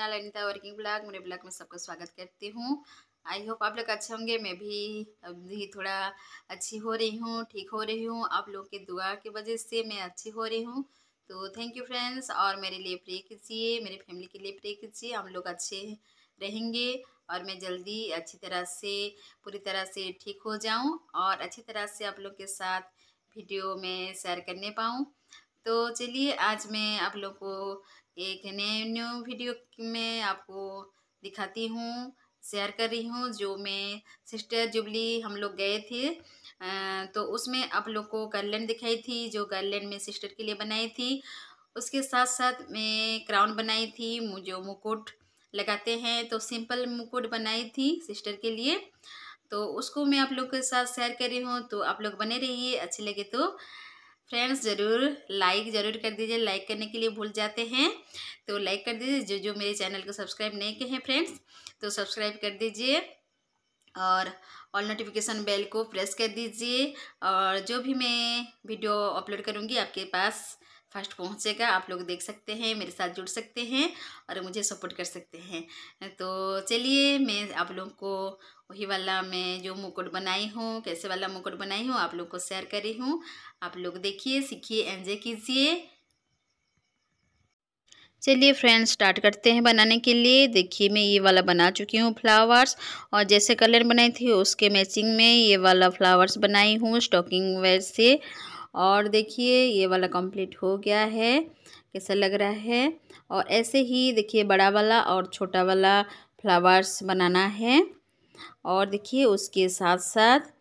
channel Anita working blog मेरे blog में सबका स्वागत करती हूँ आई होप आप लोग अच्छे होंगे मैं भी अभी थोड़ा अच्छी हो रही हूँ ठीक हो रही हूँ आप लोग के दुआ की वजह से मैं अच्छी हो रही हूँ तो थैंक यू फ्रेंड्स और मेरे लिए प्रे कीजिए मेरे फैमिली के लिए प्रे कीजिए हम लोग अच्छे रहेंगे और मैं जल्दी अच्छी तरह से पूरी तरह से ठीक हो जाऊँ और अच्छी तरह से आप लोग के साथ वीडियो में शेयर करने पाऊँ तो चलिए आज मैं आप लोग को एक नए न्यू वीडियो में आपको दिखाती हूँ शेयर कर रही हूँ जो मैं सिस्टर जुबली हम लोग गए थे तो उसमें आप लोग को गर्लैंड दिखाई थी जो गर्लैंड में सिस्टर के लिए बनाई थी उसके साथ साथ मैं क्राउन बनाई थी जो मुकुट लगाते हैं तो सिंपल मुकुट बनाई थी सिस्टर के लिए तो उसको मैं आप लोग के साथ शेयर कर रही हूँ तो आप लोग बने रहिए अच्छे लगे तो फ्रेंड्स ज़रूर लाइक ज़रूर कर दीजिए लाइक करने के लिए भूल जाते हैं तो लाइक कर दीजिए जो जो मेरे चैनल को सब्सक्राइब नहीं किए हैं फ्रेंड्स तो सब्सक्राइब कर दीजिए और ऑल नोटिफिकेशन बेल को प्रेस कर दीजिए और जो भी मैं वीडियो अपलोड करूँगी आपके पास फर्स्ट पहुंचेगा आप लोग देख सकते हैं मेरे साथ जुड़ सकते हैं और मुझे सपोर्ट कर सकते हैं तो चलिए मैं आप लोगों को वही वाला मैं जो मुकुट बनाई हूँ कैसे वाला मुकुट बनाई हूँ आप लोग को शेयर करी हूँ आप लोग देखिए सीखिए एंजॉय कीजिए चलिए फ्रेंड्स स्टार्ट करते हैं बनाने के लिए देखिए मैं ये वाला बना चुकी हूँ फ्लावर्स और जैसे कलर बनाई थी उसके मैचिंग में ये वाला फ्लावर्स बनाई हूँ स्टॉकिंग वेयर से और देखिए ये वाला कंप्लीट हो गया है कैसा लग रहा है और ऐसे ही देखिए बड़ा वाला और छोटा वाला फ्लावर्स बनाना है और देखिए उसके साथ साथ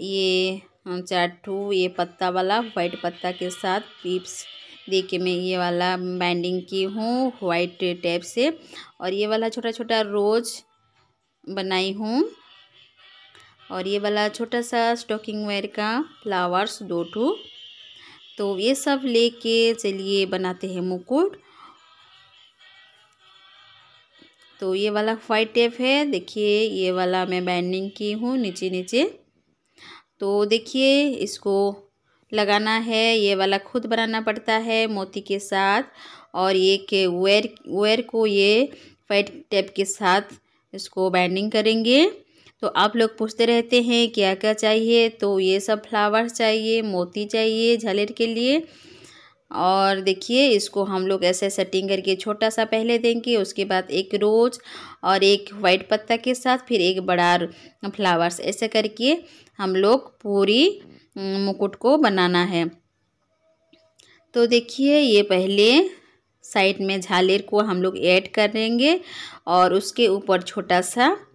ये चार टू ये पत्ता वाला वाइट पत्ता के साथ पीप्स दे के मैं ये वाला बाइंडिंग की हूँ वाइट टेप से और ये वाला छोटा छोटा रोज बनाई हूँ और ये वाला छोटा सा स्टॉकिंग वेयर का फ्लावर्स दो टू तो ये सब लेके चलिए बनाते हैं मुकुट तो ये वाला वाइट टेप है देखिए ये वाला मैं बाइंडिंग की हूँ नीचे नीचे तो देखिए इसको लगाना है ये वाला खुद बनाना पड़ता है मोती के साथ और ये के वेयर वेयर को ये वाइट टेप के साथ इसको बाइंडिंग करेंगे तो आप लोग पूछते रहते हैं क्या क्या चाहिए तो ये सब फ्लावर्स चाहिए मोती चाहिए झलर के लिए और देखिए इसको हम लोग ऐसे सेटिंग करके छोटा सा पहले देंगे उसके बाद एक रोज और एक वाइट पत्ता के साथ फिर एक बड़ा फ्लावर्स ऐसे करके हम लोग पूरी मुकुट को बनाना है तो देखिए ये पहले साइड में झालेर को हम लोग ऐड करेंगे और उसके ऊपर छोटा सा